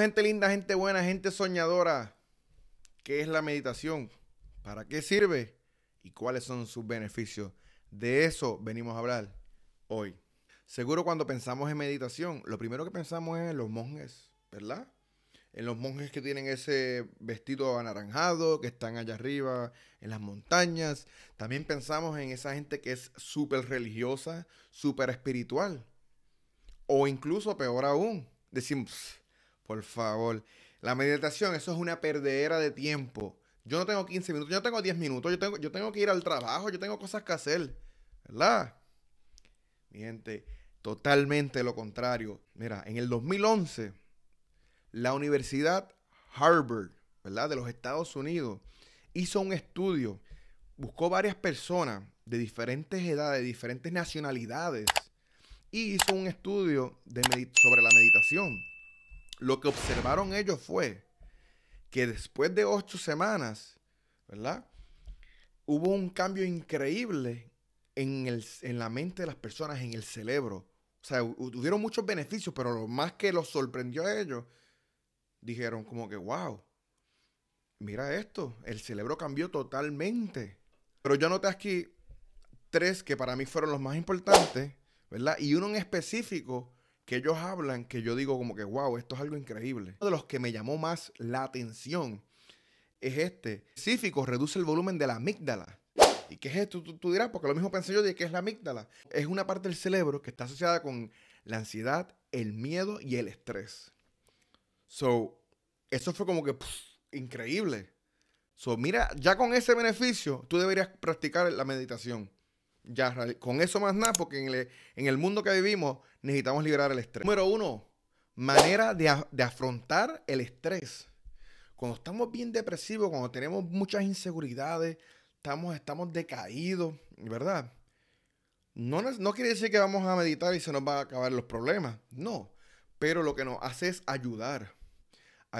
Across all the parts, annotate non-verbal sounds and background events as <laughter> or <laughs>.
gente linda, gente buena, gente soñadora. ¿Qué es la meditación? ¿Para qué sirve? ¿Y cuáles son sus beneficios? De eso venimos a hablar hoy. Seguro cuando pensamos en meditación, lo primero que pensamos es en los monjes, ¿verdad? En los monjes que tienen ese vestido anaranjado, que están allá arriba, en las montañas. También pensamos en esa gente que es súper religiosa, súper espiritual. O incluso peor aún, decimos, por favor. La meditación, eso es una perdera de tiempo. Yo no tengo 15 minutos, yo no tengo 10 minutos, yo tengo, yo tengo que ir al trabajo, yo tengo cosas que hacer. ¿Verdad? Mi gente, totalmente lo contrario. Mira, en el 2011, la Universidad Harvard, ¿verdad? De los Estados Unidos, hizo un estudio, buscó varias personas de diferentes edades, de diferentes nacionalidades, y hizo un estudio de sobre la meditación. Lo que observaron ellos fue que después de ocho semanas, ¿verdad? Hubo un cambio increíble en, la mente de las personas, en el cerebro. O sea, tuvieron muchos beneficios, pero lo más que los sorprendió a ellos, dijeron como que, wow, mira esto, el cerebro cambió totalmente. Pero yo noté aquí tres que para mí fueron los más importantes, ¿verdad? Y uno en específico que ellos hablan que yo digo como que, wow, esto es algo increíble. Uno de los que me llamó más la atención es este. Específico, reduce el volumen de la amígdala. ¿Y qué es esto? Tú, dirás, porque lo mismo pensé yo de qué es la amígdala. Es una parte del cerebro que está asociada con la ansiedad, el miedo y el estrés. So, eso fue como que increíble. So, mira, ya con ese beneficio, tú deberías practicar la meditación. Ya, con eso más nada, porque en el, mundo que vivimos necesitamos liberar el estrés. Número uno, manera de, afrontar el estrés. Cuando estamos bien depresivos, cuando tenemos muchas inseguridades, estamos, estamos decaídos, ¿verdad? No, no quiere decir que vamos a meditar y se nos van a acabar los problemas, no. Pero lo que nos hace es ayudar.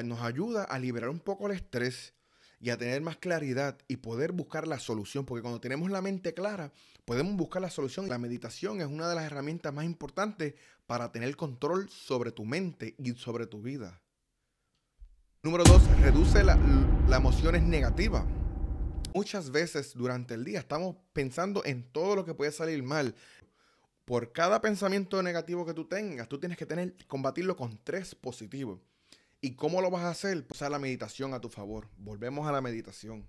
Nos ayuda a liberar un poco el estrés y a tener más claridad y poder buscar la solución, porque cuando tenemos la mente clara, podemos buscar la solución. La meditación es una de las herramientas más importantes para tener control sobre tu mente y sobre tu vida. Número dos, reduce las emociones negativas. Muchas veces durante el día estamos pensando en todo lo que puede salir mal. Por cada pensamiento negativo que tú tengas, tú tienes que tener, combatirlo con tres positivos. ¿Y cómo lo vas a hacer? Pues a la meditación a tu favor. Volvemos a la meditación.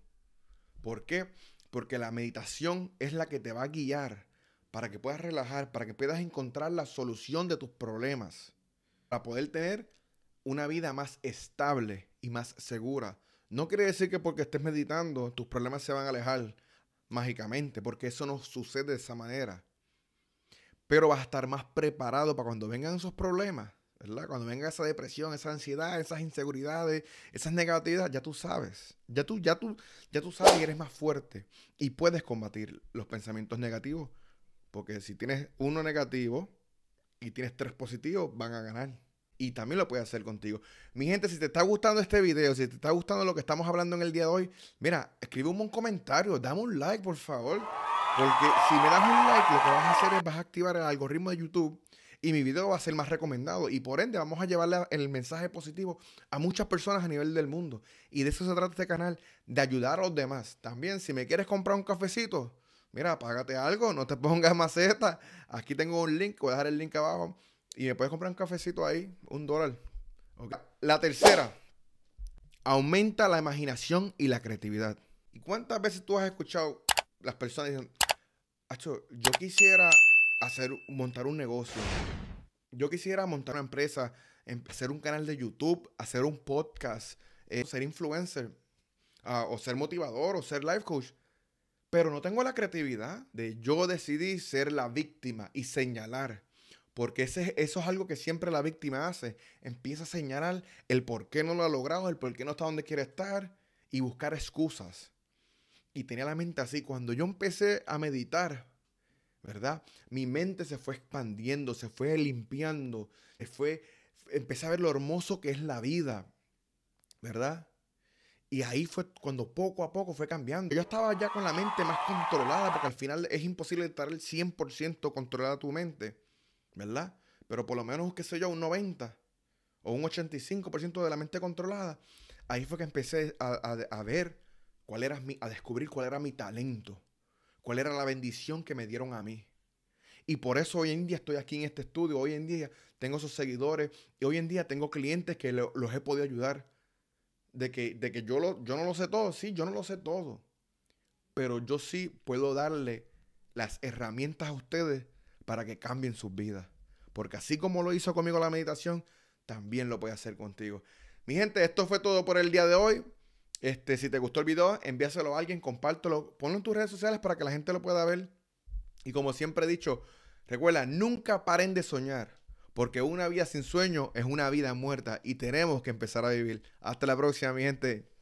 ¿Por qué? Porque la meditación es la que te va a guiar para que puedas relajar, para que puedas encontrar la solución de tus problemas, para poder tener una vida más estable y más segura. No quiere decir que porque estés meditando tus problemas se van a alejar mágicamente, porque eso no sucede de esa manera. Pero vas a estar más preparado para cuando vengan esos problemas, cuando venga esa depresión, esa ansiedad, esas inseguridades, esas negatividades, ya tú sabes. Ya tú, ya tú, ya tú sabes que eres más fuerte y puedes combatir los pensamientos negativos. Porque si tienes uno negativo y tienes tres positivos, van a ganar. Y también lo puedes hacer contigo. Mi gente, si te está gustando este video, si te está gustando lo que estamos hablando en el día de hoy, mira, escribe un comentario, dame un like, por favor. Porque si me das un like, lo que vas a hacer es vas a activar el algoritmo de YouTube y mi video va a ser más recomendado y por ende vamos a llevarle el mensaje positivo a muchas personas a nivel del mundo. Y de eso se trata este canal, de ayudar a los demás. También, si me quieres comprar un cafecito, mira, págate algo, no te <laughs> pongas maceta. Aquí tengo un link, voy a dejar el link abajo y me puedes comprar un cafecito ahí, un dólar. La tercera, aumenta la imaginación y la creatividad. ¿Y cuántas veces tú has escuchado las personas diciendo, yo quisiera hacer, montar un negocio. Yo quisiera montar una empresa, hacer em, un canal de YouTube, hacer un podcast, eh, ser influencer, ah, o ser motivador, o ser life coach. Pero no tengo la creatividad de yo decidí ser la víctima y señalar. Porque ese, eso es algo que siempre la víctima hace. Empieza a señalar el por qué no lo ha logrado, el por qué no está donde quiere estar y buscar excusas. Y tenía la mente así. Cuando yo empecé a meditar, ¿verdad? Mi mente se fue expandiendo, se fue limpiando, se fue, empecé a ver lo hermoso que es la vida, ¿verdad? Y ahí fue cuando poco a poco fue cambiando. Yo estaba ya con la mente más controlada, porque al final es imposible estar el 100% controlada tu mente, ¿verdad? Pero por lo menos, qué sé yo, un 90 o un 85% de la mente controlada. Ahí fue que empecé a, a ver cuál era mi, a descubrir cuál era mi talento cuál era la bendición que me dieron a mí. Y por eso hoy en día estoy aquí en este estudio, hoy en día tengo sus seguidores y hoy en día tengo clientes que los he podido ayudar. De que, de que yo, lo, yo no lo sé todo, sí, yo no lo sé todo. Pero yo sí puedo darle las herramientas a ustedes para que cambien sus vidas. Porque así como lo hizo conmigo la meditación, también lo puede hacer contigo. Mi gente, esto fue todo por el día de hoy. Este, si te gustó el video, envíaselo a alguien, compártelo, ponlo en tus redes sociales para que la gente lo pueda ver. Y como siempre he dicho, recuerda, nunca paren de soñar, porque una vida sin sueño es una vida muerta y tenemos que empezar a vivir. Hasta la próxima, mi gente.